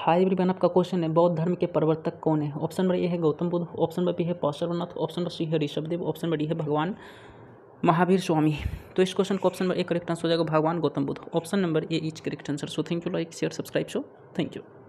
high everyone आपका question है बौद्ध धर्म के प्रवर्तक कौन है ऑप्शन नंबर ए है Gautam Buddha option number B है पार्श्वनाथ ऑप्शन नंबर सी है ऋषभदेव ऑप्शन नंबर डी है भगवान महावीर स्वामी तो इस क्वेश्चन को option number A correct answer हो जाएगा भगवान Gautam Buddha option number A is correct answer so thank you like share subscribe so thank you